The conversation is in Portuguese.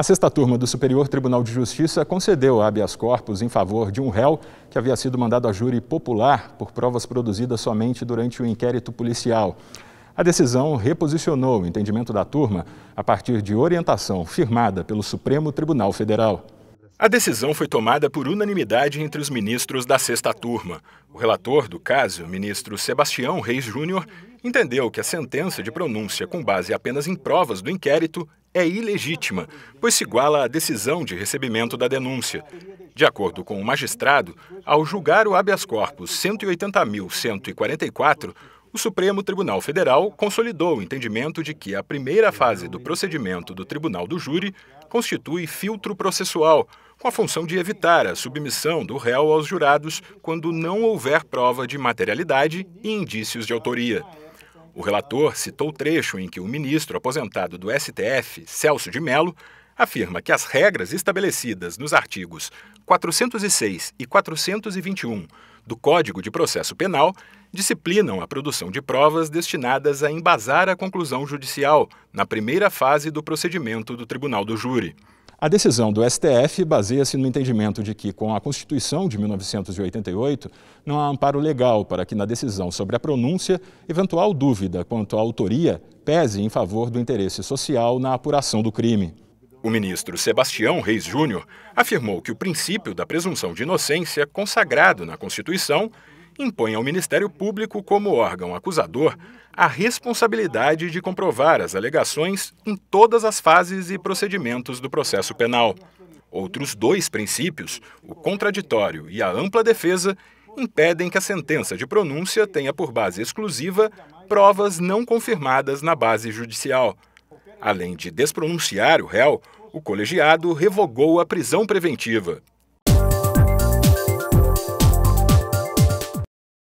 A sexta turma do Superior Tribunal de Justiça concedeu habeas corpus em favor de um réu que havia sido mandado a júri popular por provas produzidas somente durante o inquérito policial. A decisão reposicionou o entendimento da turma a partir de orientação firmada pelo Supremo Tribunal Federal. A decisão foi tomada por unanimidade entre os ministros da sexta turma. O relator do caso, ministro Sebastião Reis Júnior, entendeu que a sentença de pronúncia com base apenas em provas do inquérito é ilegítima, pois se iguala à decisão de recebimento da denúncia. De acordo com o magistrado, ao julgar o habeas corpus 180.144, o Supremo Tribunal Federal consolidou o entendimento de que a primeira fase do procedimento do Tribunal do Júri constitui filtro processual, com a função de evitar a submissão do réu aos jurados quando não houver prova de materialidade e indícios de autoria. O relator citou trecho em que o ministro aposentado do STF, Celso de Mello, afirma que as regras estabelecidas nos artigos 406 e 421 do Código de Processo Penal disciplinam a produção de provas destinadas a embasar a conclusão judicial na primeira fase do procedimento do Tribunal do Júri. A decisão do STF baseia-se no entendimento de que, com a Constituição de 1988, não há amparo legal para que, na decisão sobre a pronúncia, eventual dúvida quanto à autoria pese em favor do interesse social na apuração do crime. O ministro Sebastião Reis Júnior afirmou que o princípio da presunção de inocência, consagrado na Constituição, impõe ao Ministério Público, como órgão acusador, a responsabilidade de comprovar as alegações em todas as fases e procedimentos do processo penal. Outros dois princípios, o contraditório e a ampla defesa, impedem que a sentença de pronúncia tenha por base exclusiva provas não confirmadas na base judicial. Além de despronunciar o réu, o colegiado revogou a prisão preventiva.